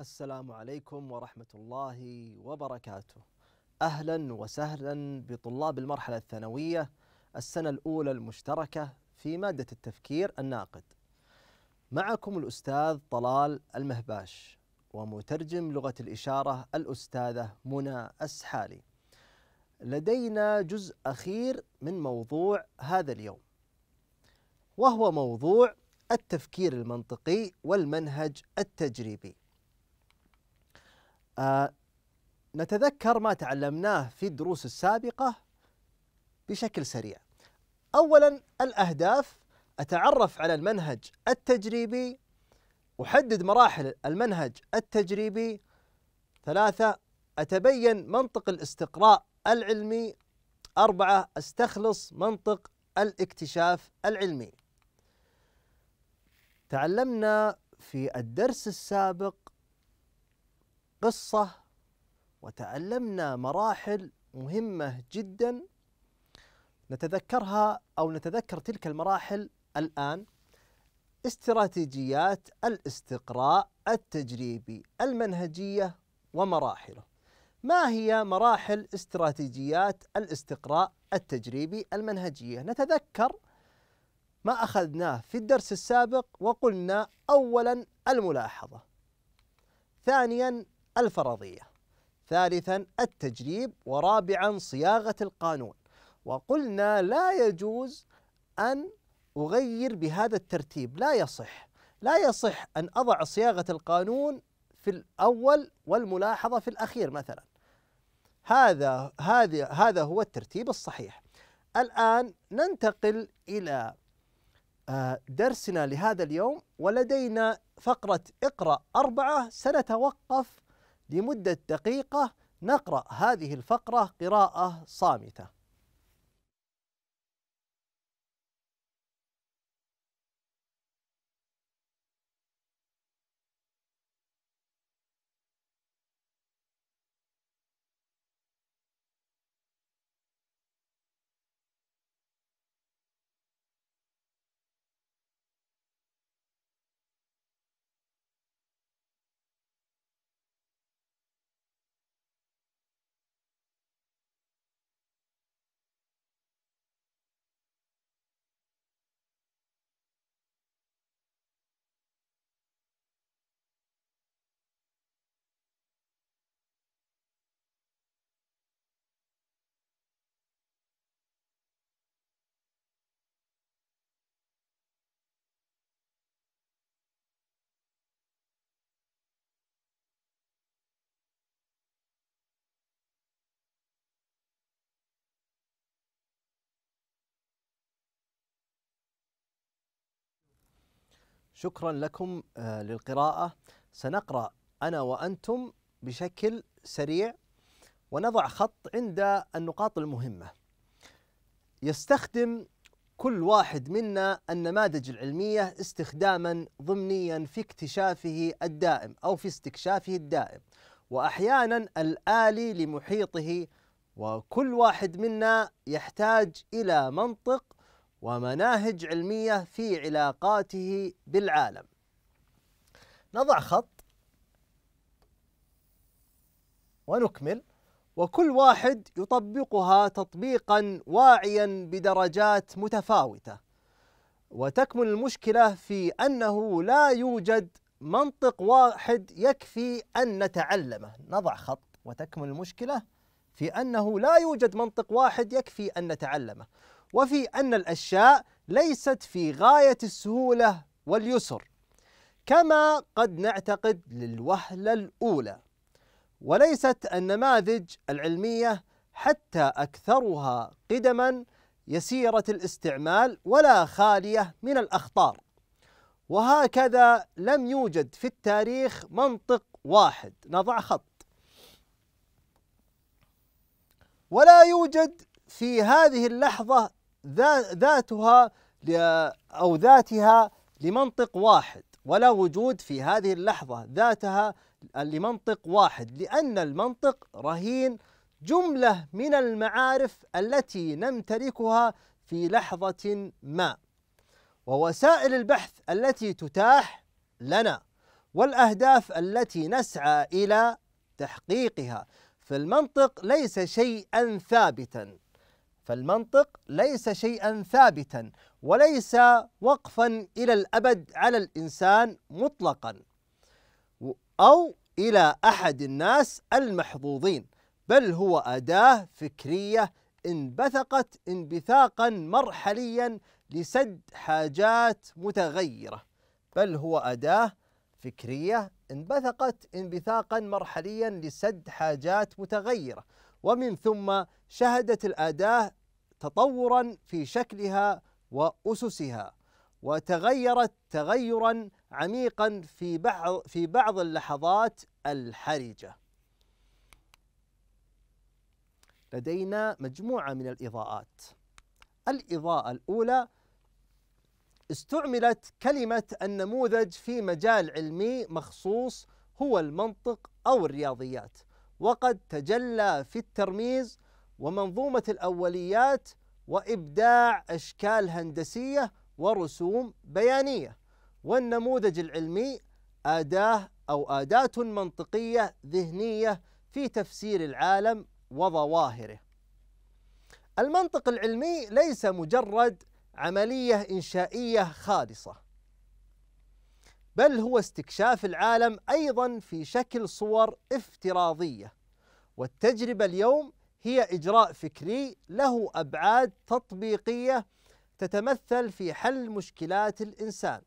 السلام عليكم ورحمة الله وبركاته. أهلا وسهلا بطلاب المرحلة الثانوية السنة الأولى المشتركة في مادة التفكير الناقد. معكم الأستاذ طلال المهباش ومترجم لغة الإشارة الأستاذة منى السحالي. لدينا جزء أخير من موضوع هذا اليوم. وهو موضوع التفكير المنطقي والمنهج التجريبي. آه، نتذكر ما تعلمناه في الدروس السابقة بشكل سريع. أولا الأهداف أتعرف على المنهج التجريبي أحدد مراحل المنهج التجريبي ثلاثة أتبين منطق الاستقراء العلمي أربعة أستخلص منطق الاكتشاف العلمي تعلمنا في الدرس السابق قصة وتعلمنا مراحل مهمة جدا نتذكرها أو نتذكر تلك المراحل الآن استراتيجيات الاستقراء التجريبي المنهجية ومراحله ما هي مراحل استراتيجيات الاستقراء التجريبي المنهجية نتذكر ما أخذناه في الدرس السابق وقلنا أولا الملاحظة ثانيا الفرضية ثالثا التجريب ورابعا صياغة القانون وقلنا لا يجوز أن أغير بهذا الترتيب لا يصح لا يصح أن أضع صياغة القانون في الأول والملاحظة في الأخير مثلا هذا هذا هذا هو الترتيب الصحيح الآن ننتقل إلى آه، درسنا لهذا اليوم ولدينا فقرة اقرأ أربعة سنتوقف لمدة دقيقة نقرأ هذه الفقرة قراءة صامتة شكرا لكم آه، للقراءة سنقرأ أنا وأنتم بشكل سريع ونضع خط عند النقاط المهمة يستخدم كل واحد منا النماذج العلمية استخداما ضمنيا في اكتشافه الدائم أو في استكشافه الدائم وأحيانا الآلي لمحيطه وكل واحد منا يحتاج إلى منطق ومناهج علمية في علاقاته بالعالم نضع خط ونكمل وكل واحد يطبقها تطبيقا واعيا بدرجات متفاوته وتكمن المشكله في انه لا يوجد منطق واحد يكفي ان نتعلمه نضع خط وتكمن المشكله في انه لا يوجد منطق واحد يكفي ان نتعلمه وفي أن الأشياء ليست في غاية السهولة واليسر كما قد نعتقد للوهلة الأولى وليست النماذج العلمية حتى أكثرها قدما يسيرة الاستعمال ولا خالية من الأخطار وهكذا لم يوجد في التاريخ منطق واحد نضع خط ولا يوجد في هذه اللحظة ذاتها أو ذاتها لمنطق واحد ولا وجود في هذه اللحظة ذاتها لمنطق واحد لأن المنطق رهين جملة من المعارف التي نمتلكها في لحظة ما ووسائل البحث التي تتاح لنا والأهداف التي نسعى إلى تحقيقها فالمنطق ليس شيئا ثابتا فالمنطق ليس شيئا ثابتا وليس وقفا الى الابد على الانسان مطلقا او الى احد الناس المحظوظين بل هو اداه فكريه انبثقت انبثاقا مرحليا لسد حاجات متغيره بل هو اداه فكريه انبثقت انبثاقا مرحليا لسد حاجات متغيره ومن ثم شهدت الاداه تطورا في شكلها واسسها وتغيرت تغيرا عميقا في بعض في بعض اللحظات الحرجه. لدينا مجموعه من الاضاءات. الاضاءه الاولى استعملت كلمه النموذج في مجال علمي مخصوص هو المنطق او الرياضيات. وقد تجلى في الترميز ومنظومة الأوليات وإبداع أشكال هندسية ورسوم بيانية والنموذج العلمي أداة أو أداة منطقية ذهنية في تفسير العالم وظواهره. المنطق العلمي ليس مجرد عملية إنشائية خالصة بل هو استكشاف العالم ايضا في شكل صور افتراضيه والتجربه اليوم هي اجراء فكري له ابعاد تطبيقيه تتمثل في حل مشكلات الانسان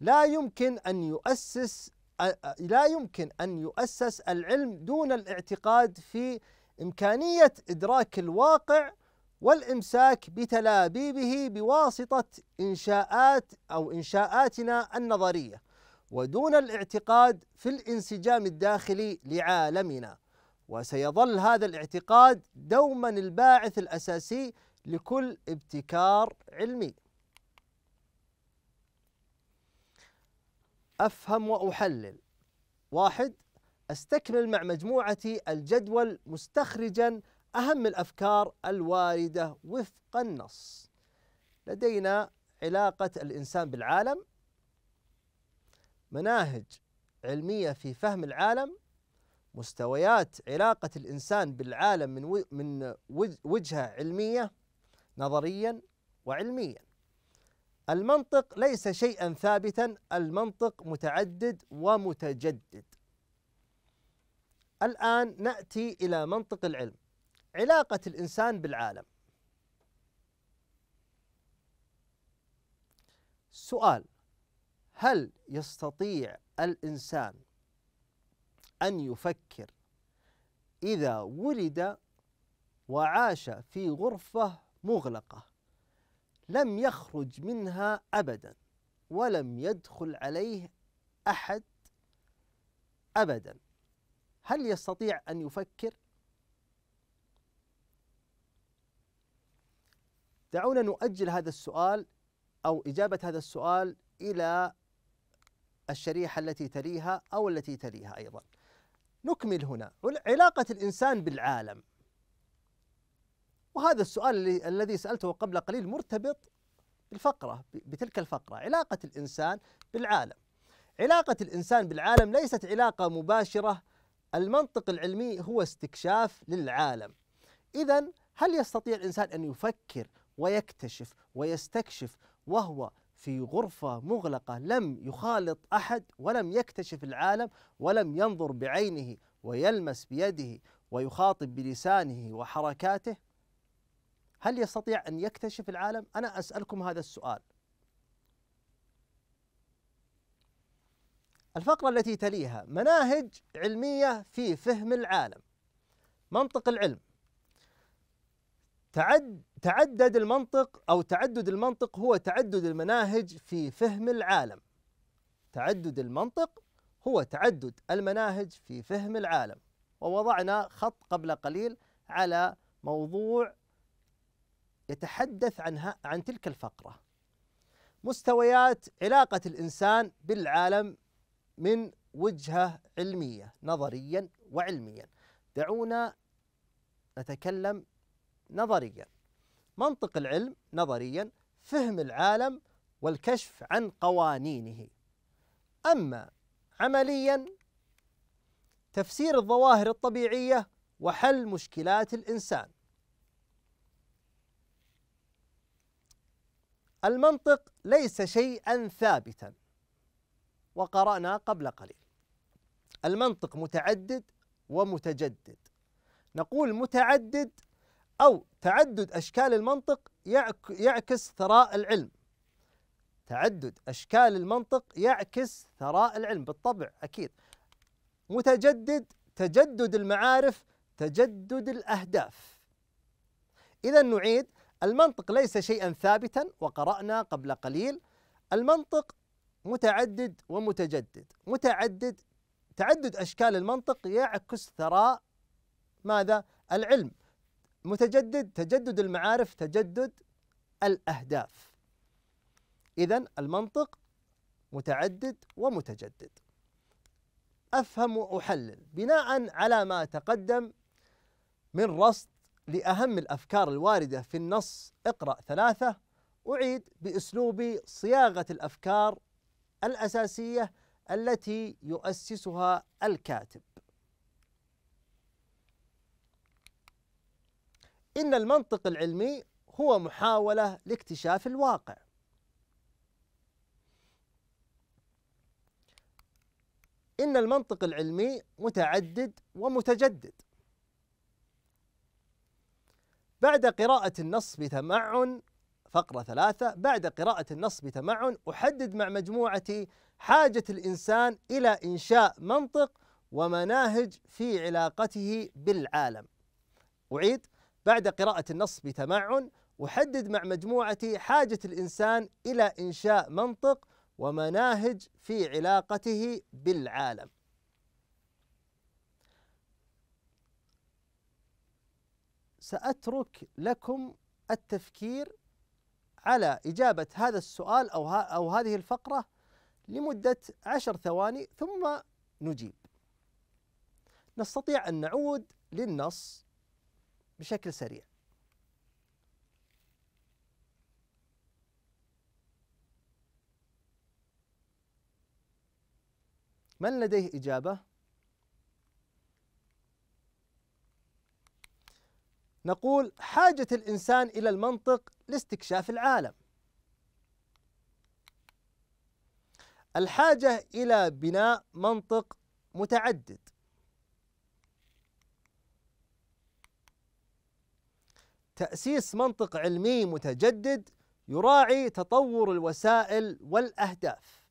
لا يمكن ان يؤسس لا يمكن ان يؤسس العلم دون الاعتقاد في امكانيه ادراك الواقع والإمساك بتلابيبه بواسطة إنشاءات أو إنشاءاتنا النظرية ودون الاعتقاد في الانسجام الداخلي لعالمنا وسيظل هذا الاعتقاد دوما الباعث الأساسي لكل ابتكار علمي أفهم وأحلل واحد أستكمل مع مجموعتي الجدول مستخرجاً أهم الأفكار الواردة وفق النص لدينا علاقة الإنسان بالعالم مناهج علمية في فهم العالم مستويات علاقة الإنسان بالعالم من من وجهة علمية نظريا وعلميا المنطق ليس شيئا ثابتا المنطق متعدد ومتجدد الآن نأتي إلى منطق العلم علاقة الإنسان بالعالم سؤال هل يستطيع الإنسان أن يفكر إذا ولد وعاش في غرفة مغلقة لم يخرج منها أبدا ولم يدخل عليه أحد أبدا هل يستطيع أن يفكر؟ دعونا نؤجل هذا السؤال أو إجابة هذا السؤال إلى الشريحة التي تليها أو التي تليها أيضا نكمل هنا علاقة الإنسان بالعالم وهذا السؤال الذي سألته قبل قليل مرتبط بالفقرة بتلك الفقرة علاقة الإنسان بالعالم علاقة الإنسان بالعالم ليست علاقة مباشرة المنطق العلمي هو استكشاف للعالم إذا هل يستطيع الإنسان أن يفكر ويكتشف ويستكشف وهو في غرفة مغلقة لم يخالط أحد ولم يكتشف العالم ولم ينظر بعينه ويلمس بيده ويخاطب بلسانه وحركاته هل يستطيع أن يكتشف العالم؟ أنا أسألكم هذا السؤال الفقرة التي تليها مناهج علمية في فهم العالم منطق العلم تعد تعدد المنطق أو تعدد المنطق هو تعدد المناهج في فهم العالم تعدد المنطق هو تعدد المناهج في فهم العالم ووضعنا خط قبل قليل على موضوع يتحدث عنها عن تلك الفقرة مستويات علاقة الإنسان بالعالم من وجهة علمية نظريا وعلميا دعونا نتكلم نظريا منطق العلم نظريا فهم العالم والكشف عن قوانينه أما عمليا تفسير الظواهر الطبيعية وحل مشكلات الإنسان المنطق ليس شيئا ثابتا وقرأنا قبل قليل المنطق متعدد ومتجدد نقول متعدد أو تعدد أشكال المنطق يعكس ثراء العلم تعدد أشكال المنطق يعكس ثراء العلم بالطبع أكيد متجدد تجدد المعارف تجدد الأهداف إذا نعيد المنطق ليس شيئا ثابتا وقرأنا قبل قليل المنطق متعدد ومتجدد متعدد تعدد أشكال المنطق يعكس ثراء ماذا؟ العلم متجدد تجدد المعارف تجدد الأهداف إذا المنطق متعدد ومتجدد أفهم وأحلل بناء على ما تقدم من رصد لأهم الأفكار الواردة في النص اقرأ ثلاثة أعيد بأسلوب صياغة الأفكار الأساسية التي يؤسسها الكاتب إن المنطق العلمي هو محاولة لاكتشاف الواقع إن المنطق العلمي متعدد ومتجدد بعد قراءة النص بتمعن فقرة ثلاثة بعد قراءة النص بتمعن أحدد مع مجموعتي حاجة الإنسان إلى إنشاء منطق ومناهج في علاقته بالعالم أعيد بعد قراءة النص بتمعن أحدد مع مجموعتي حاجة الإنسان إلى إنشاء منطق ومناهج في علاقته بالعالم. سأترك لكم التفكير على إجابة هذا السؤال أو, ها أو هذه الفقرة لمدة عشر ثواني ثم نجيب. نستطيع أن نعود للنص بشكل سريع من لديه إجابة؟ نقول حاجة الإنسان إلى المنطق لاستكشاف العالم الحاجة إلى بناء منطق متعدد تأسيس منطق علمي متجدد يراعي تطور الوسائل والأهداف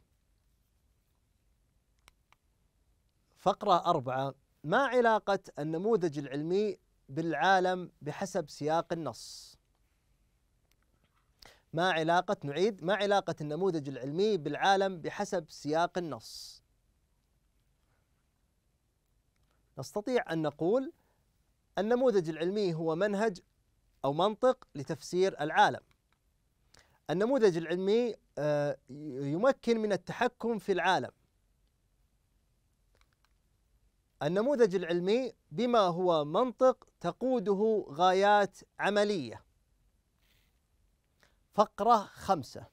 فقرة أربعة ما علاقة النموذج العلمي بالعالم بحسب سياق النص ما علاقة نعيد ما علاقة النموذج العلمي بالعالم بحسب سياق النص نستطيع أن نقول النموذج العلمي هو منهج أو منطق لتفسير العالم النموذج العلمي آه، يمكن من التحكم في العالم النموذج العلمي بما هو منطق تقوده غايات عملية فقرة خمسة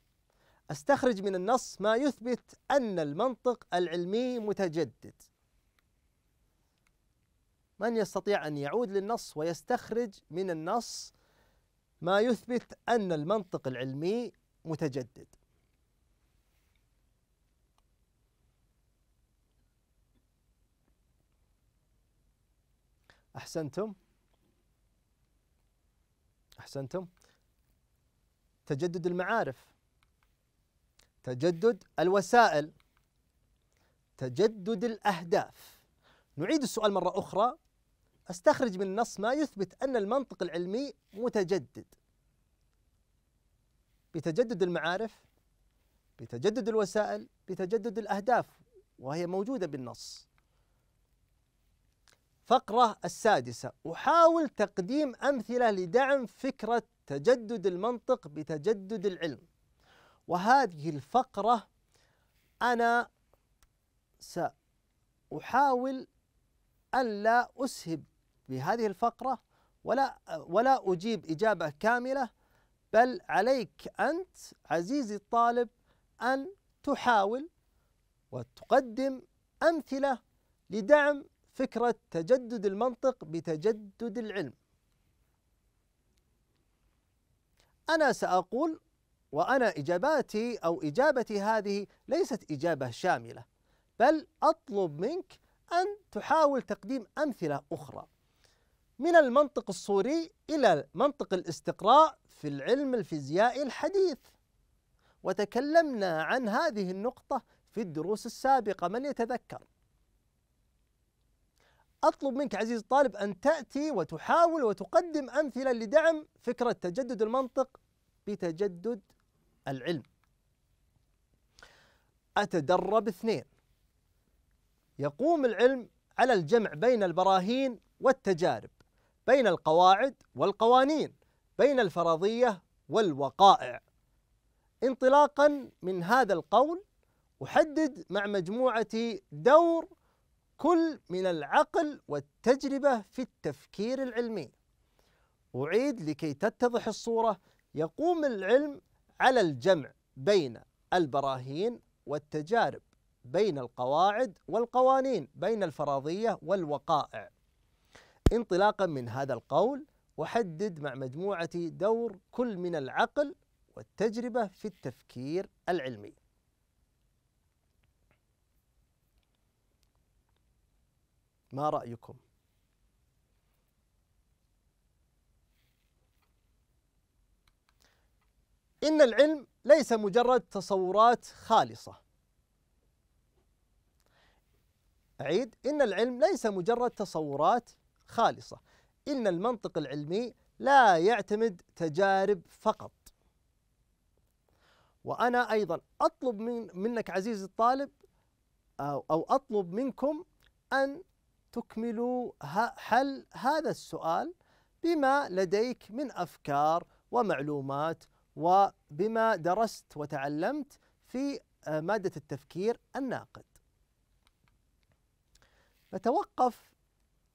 استخرج من النص ما يثبت أن المنطق العلمي متجدد من يستطيع أن يعود للنص ويستخرج من النص ما يثبت أن المنطق العلمي متجدد أحسنتم أحسنتم تجدد المعارف تجدد الوسائل تجدد الأهداف نعيد السؤال مرة أخرى استخرج من النص ما يثبت ان المنطق العلمي متجدد بتجدد المعارف بتجدد الوسائل بتجدد الاهداف وهي موجوده بالنص فقره السادسه احاول تقديم امثله لدعم فكره تجدد المنطق بتجدد العلم وهذه الفقره انا ساحاول ألا أسهب في هذه الفقرة ولا ولا أجيب إجابة كاملة بل عليك أنت عزيزي الطالب أن تحاول وتقدم أمثلة لدعم فكرة تجدد المنطق بتجدد العلم. أنا سأقول وأنا إجاباتي أو إجابتي هذه ليست إجابة شاملة بل أطلب منك أن تحاول تقديم أمثلة أخرى من المنطق الصوري إلى منطق الاستقراء في العلم الفيزيائي الحديث وتكلمنا عن هذه النقطة في الدروس السابقة من يتذكر أطلب منك عزيزي الطالب أن تأتي وتحاول وتقدم أمثلة لدعم فكرة تجدد المنطق بتجدد العلم أتدرب اثنين يقوم العلم على الجمع بين البراهين والتجارب بين القواعد والقوانين بين الفرضيه والوقائع انطلاقا من هذا القول احدد مع مجموعتي دور كل من العقل والتجربه في التفكير العلمي اعيد لكي تتضح الصوره يقوم العلم على الجمع بين البراهين والتجارب بين القواعد والقوانين بين الفرضيه والوقائع انطلاقا من هذا القول وحدد مع مجموعة دور كل من العقل والتجربة في التفكير العلمي. ما رأيكم؟ إن العلم ليس مجرد تصورات خالصة. أعيد إن العلم ليس مجرد تصورات خالصة إن المنطق العلمي لا يعتمد تجارب فقط وأنا أيضا أطلب من منك عزيزي الطالب أو, أو أطلب منكم أن تكملوا حل هذا السؤال بما لديك من أفكار ومعلومات وبما درست وتعلمت في آه، مادة التفكير الناقد. نتوقف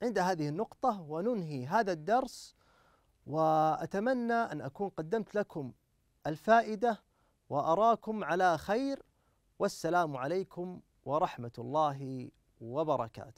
عند هذه النقطة وننهي هذا الدرس وأتمنى أن أكون قدمت لكم الفائدة وأراكم على خير والسلام عليكم ورحمة الله وبركاته